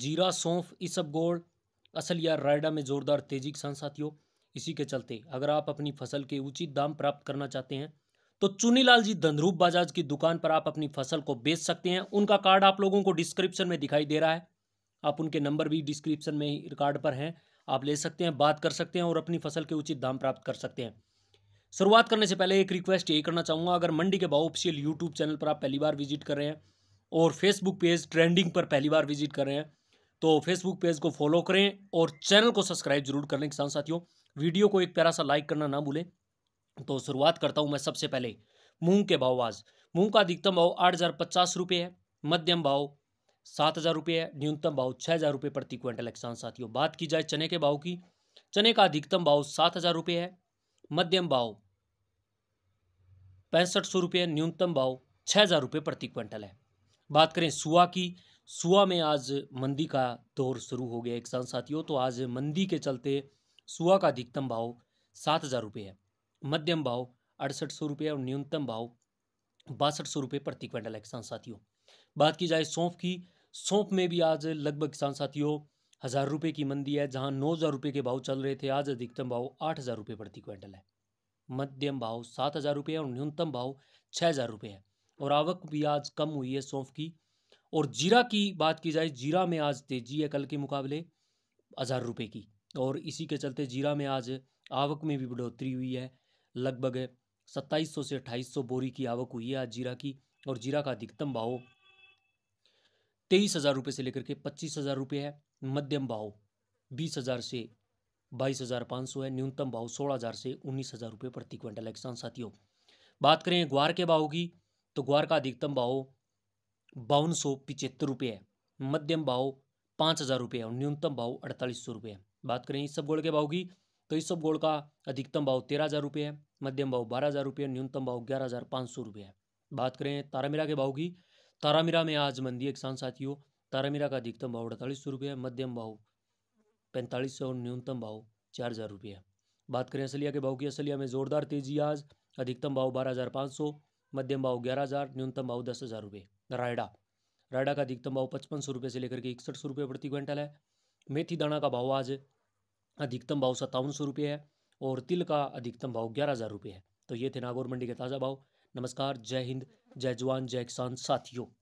जीरा सौंफ गोड़ असल या रायडा में ज़ोरदार तेजी के साथ साथियों इसी के चलते अगर आप अपनी फसल के उचित दाम प्राप्त करना चाहते हैं तो चुनीलाल जी धनरूप बाजाज की दुकान पर आप अपनी फसल को बेच सकते हैं उनका कार्ड आप लोगों को डिस्क्रिप्शन में दिखाई दे रहा है आप उनके नंबर भी डिस्क्रिप्शन में ही कार्ड पर हैं आप ले सकते हैं बात कर सकते हैं और अपनी फसल के उचित दाम प्राप्त कर सकते हैं शुरुआत करने से पहले एक रिक्वेस्ट यही करना चाहूँगा अगर मंडी के भाव ऑफिशियल यूट्यूब चैनल पर आप पहली बार विजिट कर रहे हैं और फेसबुक पेज ट्रेंडिंग पर पहली बार विजिट कर रहे हैं तो फेसबुक पेज को फॉलो करें और चैनल को सब्सक्राइब जरूर करने के साथ साथियों वीडियो को एक प्यारा सा लाइक करना ना भूलें तो शुरुआत करता हूं मैं सबसे पहले मूंग के भाव आज मूंग का अधिकतम भाव आठ हज़ार पचास रुपये है मध्यम भाव सात हज़ार रुपये है न्यूनतम भाव छः हज़ार रुपये प्रति क्विंटल है किसान साथियों बात की जाए चने के भाव की चने का अधिकतम भाव सात हज़ार रुपये है मध्यम भाव पैंसठ सौ रुपये न्यूनतम भाव छः हज़ार रुपये प्रति क्विंटल है बात करें सुआ की सुआ में आज मंदी का दौर शुरू हो गया किसान साथियों तो आज मंदी के चलते सुआ का अधिकतम भाव सात हज़ार रुपये है मध्यम भाव अड़सठ सौ रुपये और न्यूनतम भाव बासठ सौ रुपये प्रति क्विंटल है किसान साथियों बात की जाए सौंफ की सौंफ में भी आज लगभग किसान साथियों हज़ार रुपये की मंदी है जहां नौ हज़ार रुपये के भाव चल रहे थे आज अधिकतम भाव आठ हज़ार रुपये प्रति क्विंटल है मध्यम भाव सात हज़ार रुपये और न्यूनतम भाव छः हज़ार रुपये है और आवक भी आज कम हुई है सौंफ की और जीरा की बात की जाए जीरा में आज तेज़ी है कल के मुकाबले हज़ार रुपये की और इसी के चलते जीरा में आज आवक में भी बढ़ोतरी हुई है लगभग सत्ताईस सौ से अट्ठाईस सौ बोरी की आवक हुई है आज जीरा की और जीरा का अधिकतम भाव तेईस हज़ार रुपये से लेकर के पच्चीस हज़ार रुपये है मध्यम भाव बीस हज़ार से बाईस हज़ार पाँच सौ है न्यूनतम भाव सोलह हज़ार से उन्नीस हज़ार रुपये प्रति क्विंटल है किसान साथियों बात करें ग्वार के भाव की तो ग्वार का अधिकतम भाव बावन सौ पिचहत्तर रुपये है मध्यम भाव पाँच हज़ार रुपये और न्यूनतम भाव अड़तालीस सौ रुपये बात करें इस सब गोल के भाव की तो इस सब गोल का अधिकतम भाव तेरह हज़ार रुपये है मध्यम भाव बारह हज़ार रुपये न्यूनतम भाव ग्यारह हज़ार पाँच सौ रुपये है बात करें तारामीरा के भाव की तारामीरा में आज मंदी एक किसान साथियों तारामीरा का अधिकतम भाव अड़तालीस सौ रुपये है मध्यम भाव पैंतालीस सौ और न्यूनतम भाव चार हज़ार रुपये है बात करें असलिया के भाव की असलिया में ज़ोरदार तेजी आज अधिकतम भाव बारह हज़ार पाँच सौ मध्यम भाव ग्यारह हज़ार न्यूनतम भाव दस हज़ार रुपये रायडा रायडा का अधिकतम भाव पचपन सौ रुपये से लेकर के इकसठ सौ रुपये प्रति क्विंटल है मेथी दाना का भाव आज अधिकतम भाव सत्तावन सौ रुपये है और तिल का अधिकतम भाव ग्यारह हज़ार रुपये है तो ये थे नागौर मंडी के ताज़ा भाव नमस्कार जय हिंद जय जवान जय किसान साथियों